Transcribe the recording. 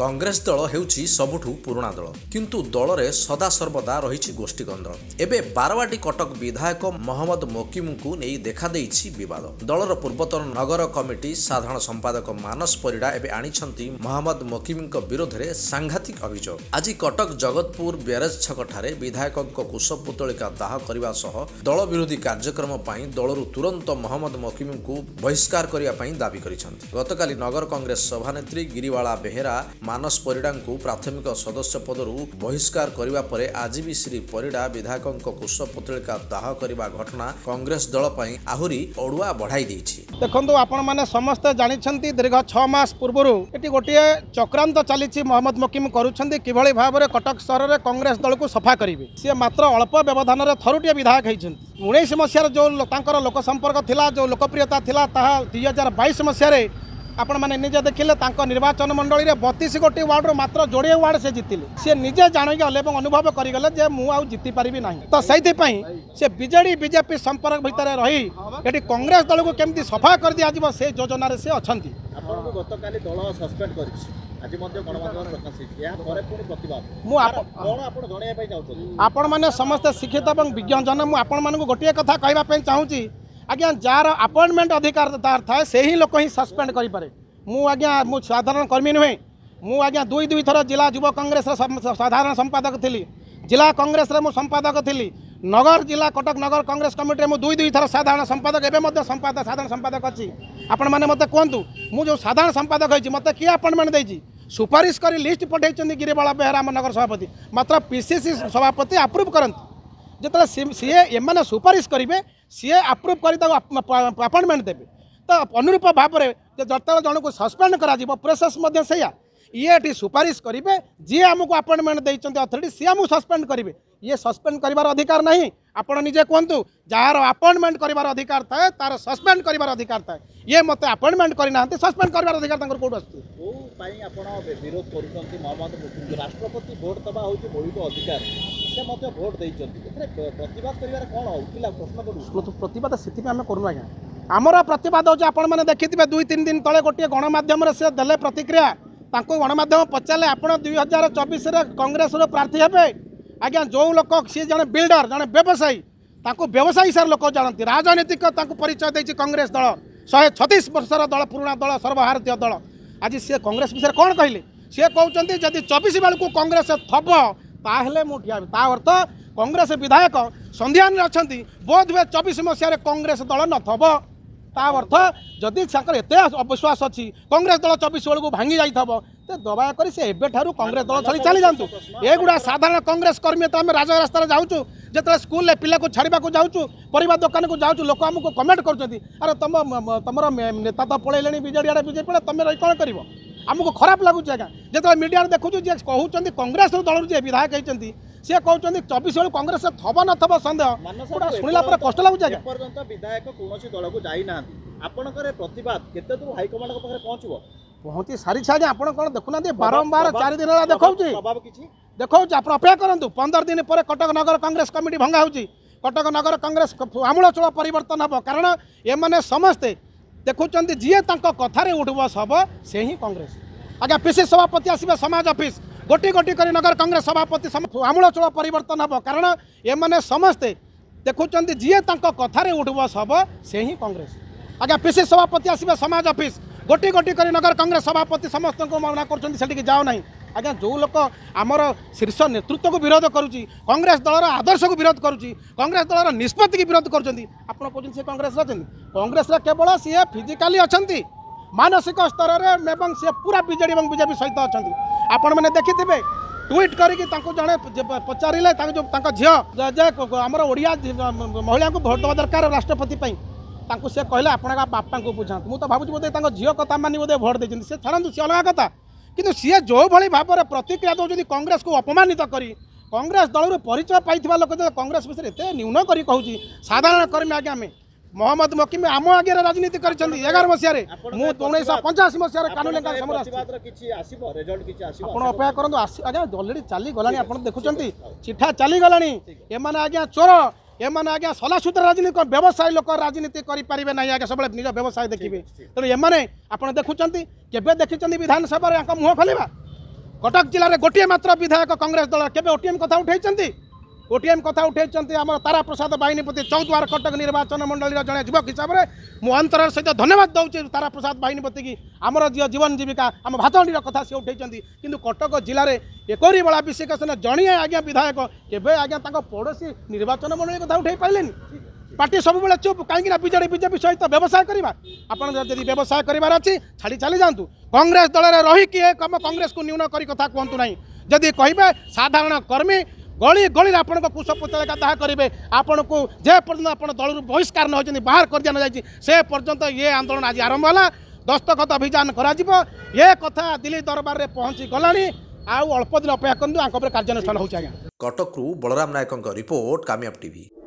କଂଗ୍ରେସ ଦଳ ହେଉଛି ସବୁଠୁ ପୁରୁଣା ଦଳ କିନ୍ତୁ ଦଳରେ ସଦାସର୍ବଦା ରହିଛି ଗୋଷ୍ଠୀ କନ୍ଦ ଏବେ ବାରବାଟୀ କଟକ ବିଧାୟକ ମହମ୍ମଦ ମକିମ୍ଙ୍କୁ ନେଇ ଦେଖାଦେଇଛି ବିବାଦ ଦଳର ପୂର୍ବତନ ନଗର କମିଟି ସାଧାରଣ ସମ୍ପାଦକ ମାନସ ପରିଡ଼ା ଏବେ ଆଣିଛନ୍ତି ମହମ୍ମଦ ମକିମ୍ଙ୍କ ବିରୋଧରେ ସାଂଘାତିକ ଅଭିଯୋଗ ଆଜି କଟକ ଜଗତପୁର ବ୍ୟାରେଜ ଛକଠାରେ ବିଧାୟକଙ୍କ କୁଶପୁତଳିକା ଦାହ କରିବା ସହ ଦଳ ବିରୋଧୀ କାର୍ଯ୍ୟକ୍ରମ ପାଇଁ ଦଳରୁ ତୁରନ୍ତ ମହମ୍ମଦ ମକିମ୍ଙ୍କୁ ବହିଷ୍କାର କରିବା ପାଇଁ ଦାବି କରିଛନ୍ତି ଗତକାଲି ନଗର କଂଗ୍ରେସ ସଭାନେତ୍ରୀ ଗିରିୱାଳା ବେହେରା ମାନସ ପରିଡ଼ାଙ୍କୁ ପ୍ରାଥମିକ ସଦସ୍ୟ ପଦରୁ ବହିଷ୍କାର କରିବା ପରେ ଆଜି ବି ଶ୍ରୀ ପରିଡ଼ା ବିଧାୟକଙ୍କ କୁଶ ପୁତଳିକା ଦାହ କରିବା ଘଟଣା କଂଗ୍ରେସ ଦଳ ପାଇଁ ଆହୁରି ଅଡୁଆ ବଢ଼ାଇ ଦେଇଛି ଦେଖନ୍ତୁ ଆପଣମାନେ ସମସ୍ତେ ଜାଣିଛନ୍ତି ଦୀର୍ଘ ଛଅ ମାସ ପୂର୍ବରୁ ଏଠି ଗୋଟିଏ ଚକ୍ରାନ୍ତ ଚାଲିଛି ମହମ୍ମଦ ମକିମ କରୁଛନ୍ତି କିଭଳି ଭାବରେ କଟକ ସହରରେ କଂଗ୍ରେସ ଦଳକୁ ସଫା କରିବେ ସିଏ ମାତ୍ର ଅଳ୍ପ ବ୍ୟବଧାନରେ ଥରୁଟିଏ ବିଧାୟକ ହୋଇଛନ୍ତି ଉଣେଇଶ ମସିହାରେ ଯେଉଁ ତାଙ୍କର ଲୋକ ସମ୍ପର୍କ ଥିଲା ଯେଉଁ ଲୋକପ୍ରିୟତା ଥିଲା ତାହା ଦୁଇ ହଜାର ବାଇଶ ମସିହାରେ ଆପଣମାନେ ନିଜେ ଦେଖିଲେ ତାଙ୍କ ନିର୍ବାଚନ ମଣ୍ଡଳୀରେ ବତିଶ ଗୋଟି ୱାର୍ଡ଼ରୁ ମାତ୍ର ଯୋଡ଼ିଏ ୱାର୍ଡ଼ ସେ ଜିତିଲେ ସିଏ ନିଜେ ଜାଣିଗଲେ ଏବଂ ଅନୁଭବ କରିଗଲେ ଯେ ମୁଁ ଆଉ ଜିତିପାରିବି ନାହିଁ ତ ସେଇଥିପାଇଁ ସେ ବିଜେଡ଼ି ବିଜେପି ସମ୍ପର୍କ ଭିତରେ ରହି ଏଠି କଂଗ୍ରେସ ଦଳକୁ କେମିତି ସଫା କରିଦିଆଯିବ ସେ ଯୋଜନାରେ ସେ ଅଛନ୍ତି ଗତକାଲି ଦଳ ସସ୍ପେଣ୍ଡ କରିଛି ଆପଣମାନେ ସମସ୍ତେ ଶିକ୍ଷିତ ଏବଂ ବିଜ୍ଞ ଜନ ମୁଁ ଆପଣମାନଙ୍କୁ ଗୋଟିଏ କଥା କହିବା ପାଇଁ ଚାହୁଁଛି ଆଜ୍ଞା ଯାହାର ଆପଏଣ୍ଟମେଣ୍ଟ ଅଧିକାର ତାର ଥାଏ ସେହି ଲୋକ ହିଁ ସସ୍ପେଣ୍ଡ କରିପାରେ ମୁଁ ଆଜ୍ଞା ମୁଁ ସାଧାରଣ କର୍ମୀ ନୁହେଁ ମୁଁ ଆଜ୍ଞା ଦୁଇ ଦୁଇ ଥର ଜିଲ୍ଲା ଯୁବ କଂଗ୍ରେସର ସାଧାରଣ ସମ୍ପାଦକ ଥିଲି ଜିଲ୍ଲା କଂଗ୍ରେସରେ ମୁଁ ସମ୍ପାଦକ ଥିଲି ନଗର ଜିଲ୍ଲା କଟକ ନଗର କଂଗ୍ରେସ କମିଟିରେ ମୁଁ ଦୁଇ ଦୁଇ ଥର ସାଧାରଣ ସମ୍ପାଦକ ଏବେ ମଧ୍ୟ ସମ୍ପାଦକ ସାଧାରଣ ସମ୍ପାଦକ ଅଛି ଆପଣମାନେ ମୋତେ କୁହନ୍ତୁ ମୁଁ ଯେଉଁ ସାଧାରଣ ସମ୍ପାଦକ ହେଇଛି ମୋତେ କିଏ ଆପଏଣ୍ଟମେଣ୍ଟ ଦେଇଛି ସୁପାରିଶ କରି ଲିଷ୍ଟ ପଠାଇଛନ୍ତି ଗିରିବାଳା ବେହେରା ଆମ ନଗର ସଭାପତି ମାତ୍ର ପିସିସି ସଭାପତି ଆପ୍ରୁଭ୍ କରନ୍ତି ଯେତେବେଳେ ସିଏ ଏମାନେ ସୁପାରିଶ କରିବେ ସିଏ ଆପ୍ରୁଭ୍ କରି ତାକୁ ଆପଏଣ୍ଟମେଣ୍ଟ ଦେବେ ତ ଅନୁରୂପ ଭାବରେ ଯେତେବେଳେ ଜଣକୁ ସସ୍ପେଣ୍ଡ କରାଯିବ ପ୍ରୋସେସ୍ ମଧ୍ୟ ସେଇଆ ଇଏ ଏଠି ସୁପାରିଶ କରିବେ ଯିଏ ଆମକୁ ଆପଏଣ୍ଟମେଣ୍ଟ ଦେଇଛନ୍ତି ଅଥରିଟି ସିଏ ଆମକୁ ସସ୍ପେଣ୍ଡ କରିବେ ये सस्पेंड करार अधिकार ना आपड़ निजे कहतु जार आपइंटमेंट करार अधिकार थाए तार सस्पेंड करार अधिकार थाए ये मत आपइंटमेंट करना सस्पेंड करार अधिकार कौन आसपाई विरोध करोट देखिए प्रतवाद कर प्रतवाद से आम करूँ आज्ञा आमर प्रतवाद हो देखि दुई तीन दिन तेज़ गोटे गणमाम से दे प्रतिक्रिया गणमाम पचारे आप दुई हजार चौबीस कंग्रेस प्रार्थी हे ଆଜ୍ଞା ଯେଉଁ ଲୋକ ସିଏ ଜଣେ ବିଲ୍ଡର ଜଣେ ବ୍ୟବସାୟୀ ତାଙ୍କୁ ବ୍ୟବସାୟୀ ହିସାବରେ ଲୋକ ଜାଣନ୍ତି ରାଜନୈତିକ ତାଙ୍କୁ ପରିଚୟ ଦେଇଛି କଂଗ୍ରେସ ଦଳ ଶହେ ଛତିଶ ବର୍ଷର ଦଳ ପୁରୁଣା ଦଳ ସର୍ବଭାରତୀୟ ଦଳ ଆଜି ସିଏ କଂଗ୍ରେସ ବିଷୟରେ କ'ଣ କହିଲେ ସିଏ କହୁଛନ୍ତି ଯଦି ଚବିଶ ବେଳକୁ କଂଗ୍ରେସ ଥବ ତାହେଲେ ମୁଁ ଠିଆ ହେବି ତା ଅର୍ଥ କଂଗ୍ରେସ ବିଧାୟକ ସନ୍ଧ୍ୟାନରେ ଅଛନ୍ତି ବୋଧ ହୁଏ ଚବିଶ ମସିହାରେ କଂଗ୍ରେସ ଦଳ ନଥବ ତା ଅର୍ଥ ଯଦି ତାଙ୍କର ଏତେ ଅବିଶ୍ୱାସ ଅଛି କଂଗ୍ରେସ ଦଳ ଚବିଶ ବେଳକୁ ଭାଙ୍ଗି ଯାଇଥିବ ତ ଦୟାକରି ସେ ଏବେଠାରୁ କଂଗ୍ରେସ ଦଳ ଛାଡ଼ି ଚାଲିଯାଆନ୍ତୁ ଏଗୁଡ଼ା ସାଧାରଣ କଂଗ୍ରେସ କର୍ମୀ ତ ଆମେ ରାଜରାସ୍ତାରେ ଯାଉଛୁ ଯେତେବେଳେ ସ୍କୁଲରେ ପିଲାକୁ ଛାଡ଼ିବାକୁ ଯାଉଛୁ ପରିବା ଦୋକାନକୁ ଯାଉଛୁ ଲୋକ ଆମକୁ କମେଣ୍ଟ କରୁଛନ୍ତି ଆରେ ତମ ତମର ନେତା ତ ପଳେଇଲେଣି ବିଜେଡ଼ି ଆଡ଼େ ବିଜେପି ଆଡ଼େ ତମେ ରହି କ'ଣ କରିବ ଆମକୁ ଖରାପ ଲାଗୁଛି ଆଜ୍ଞା ଯେତେବେଳେ ମିଡ଼ିଆରେ ଦେଖୁଛୁ ଯିଏ କହୁଛନ୍ତି କଂଗ୍ରେସର ଦଳରୁ ଯିଏ ବିଧାୟକ ହେଇଛନ୍ତି সে কৌন চবিশ বেড়ে কংগ্রেস থব নথব সন্দেহ গোটা শুনিলা পরে কষ্ট লাগুছে আজ্ঞা এপর্যন্ত বিধায়ক কৌশি দলক যাই না আপনার প্রতবাদ কেতে দূর হাইকমান্ড পাখে পৌঁছব পৌঁছি সারিছে আজ্ঞা আপনার কোণ দেখু না বারম্বার চারিদিন হল দেখাচ্ছি দেখাচ্ছি আপনার অপেক্ষা করতু পনেরো দিন পরে কটক নগর কংগ্রেস কমিটি ভঙ্গা হচ্ছে কটক নগর কংগ্রেস আমূଳଚୂଳ ପରିବର୍ତ୍ତନ ହେବ କାରଣ ଏମାନେ ସମସ୍ତେ ଦେଖୁଛନ୍ତି ଯିଏ ତାଙ୍କ କଥାରେ ଉଠିବ ସବ ସେ ହିଁ କଂଗ୍ରେସ ଆଜ୍ଞା ପିସି ସଭାପତି ଆସିବେ ସମାଜ ଅଫିସ୍ ଗୋଟି ଗୋଟି କରି ନଗର କଂଗ୍ରେସ ସଭାପତି ଆମୂଳଚୂଳ ପରିବର୍ତ୍ତନ ହେବ କାରଣ ଏମାନେ ସମସ୍ତେ ଦେଖୁଛନ୍ତି ଯିଏ ତାଙ୍କ କଥାରେ ଉଠିବ ସବ ସେ ହିଁ କଂଗ୍ରେସ ଆଜ୍ଞା ପି ସି ସଭାପତି ଆସିବେ ସମାଜ ଅଫିସ୍ ଗୋଟି ଗୋଟି କରି ନଗର କଂଗ୍ରେସ ସଭାପତି ସମସ୍ତଙ୍କୁ ମନା କରୁଛନ୍ତି ସେଠିକି ଯାଅ ନାହିଁ ଆଜ୍ଞା ଯେଉଁ ଲୋକ ଆମର ଶୀର୍ଷ ନେତୃତ୍ୱକୁ ବିରୋଧ କରୁଛି କଂଗ୍ରେସ ଦଳର ଆଦର୍ଶକୁ ବିରୋଧ କରୁଛି କଂଗ୍ରେସ ଦଳର ନିଷ୍ପତ୍ତିକୁ ବିରୋଧ କରୁଛନ୍ତି ଆପଣ କହୁଛନ୍ତି ସେ କଂଗ୍ରେସରେ ଅଛନ୍ତି କଂଗ୍ରେସରେ କେବଳ ସିଏ ଫିଜିକାଲି ଅଛନ୍ତି ମାନସିକ ସ୍ତରରେ ଏବଂ ସିଏ ପୁରା ବିଜେଡ଼ି ଏବଂ ବିଜେପି ସହିତ ଅଛନ୍ତି ଆପଣମାନେ ଦେଖିଥିବେ ଟ୍ୱିଟ୍ କରିକି ତାଙ୍କୁ ଜଣେ ପଚାରିଲେ ତାଙ୍କୁ ତାଙ୍କ ଝିଅ ଯେ ଆମର ଓଡ଼ିଆ ମହିଳାଙ୍କୁ ଭୋଟ୍ ଦେବା ଦରକାର ରାଷ୍ଟ୍ରପତି ପାଇଁ ତାଙ୍କୁ ସେ କହିଲେ ଆପଣଙ୍କ ବାପାଙ୍କୁ ବୁଝାନ୍ତୁ ମୁଁ ତ ଭାବୁଛି ବୋଧେ ତାଙ୍କ ଝିଅ କଥା ମାନି ବୋଧେ ଭୋଟ୍ ଦେଇଛନ୍ତି ସେ ଛାଡ଼ନ୍ତୁ ସେ ଅଲଗା କଥା କିନ୍ତୁ ସିଏ ଯେଉଁଭଳି ଭାବରେ ପ୍ରତିକ୍ରିୟା ଦେଉଛନ୍ତି କଂଗ୍ରେସକୁ ଅପମାନିତ କରି କଂଗ୍ରେସ ଦଳରୁ ପରିଚୟ ପାଇଥିବା ଲୋକ ଯଦି କଂଗ୍ରେସ ବିଷୟରେ ଏତେ ନ୍ୟୁନ କରି କହୁଛି ସାଧାରଣ କର୍ମୀ ଆଜ୍ଞା ଆମେ মহম্মদ মকিমি আম আগে রাজনীতি করেছেন এগার মশায় উনিশশো পঞ্চাশি মশায় কানুন আপনার অপেক্ষা করুন আজ্ঞা অলরেডি চালি গলা আপনার দেখুম চিঠা চালি গলা এমানে আজ্ঞা চোর এমানে আজ্ঞা সলাসুতরা রাজনীতি ব্যবসায়ী লোক রাজনীতি করে পারে না আজ্ঞা সবুজ নিজ ব্যবসায় দেখবে তেমন এমানে আপনার দেখুম কেবে দেখিছেন বিধানসভার মুহ খোলা কটক জেলার গোটিয়ে মাত্র বিধায়ক কংগ্রেস দল কেবে ওটিএম কথা উঠাইছেন গোটিয়ে কথা উঠাইছেন আমার তারাপ্রসাদ বাহিনীপতি চৌদ্বার কটক নির্বাচন মন্ডলীর জন যুবক হিসাবে মু অন্তরের সহ ধন্যবাদ দৌছি তারাপ্রসাদ বাহিনীপতি কি আমার যে জীবন জীবিকা আমার ভাতহণ্ডীর কথা সে উঠাইছেন কিন্তু কটক জেলার এপরি বেলাভিষেক সিনা জনিয়ে আজ্ঞা বিধায়ক কেবে আজ্ঞা তাঁর পড়োশী নির্বাচন মন্ডলী কথা উঠাই পাইলে পার্টি সবুলে চুপ কাইকি না বিজেডি বিজেপি সহিত ব্যবসায় করা আপনার যদি ব্যবসায় করবার অছি ছাড়ি চালি যাতে কংগ্রেস দলের রহিকি কম কংগ্রেসকে ন্যূন করি কথা কুহতু না যদি কহবে সাধারণ কর্মী গলি গলি আপনার কুশ পুতলিকা দাহ করবে আপনার যেপর্যন্ত আপনার দলর বহিষ্কার না হয়েছেন বাহার করে দিয়ে যাই সে পর্যন্ত ইয়ে আন্দোলন আজ আরম্ভ হল দস্তখত অভিযান করা এ কথা দিল্লি দরবারে পৌঁছি গলানি আল্প দিন অপেক্ষা করতে আঙ্ক কার্যানুষ্ঠান হচ্ছে আজ্ঞা কটকরু বলরাম নায়ক রিপোর্ট কামিয়াব টিভি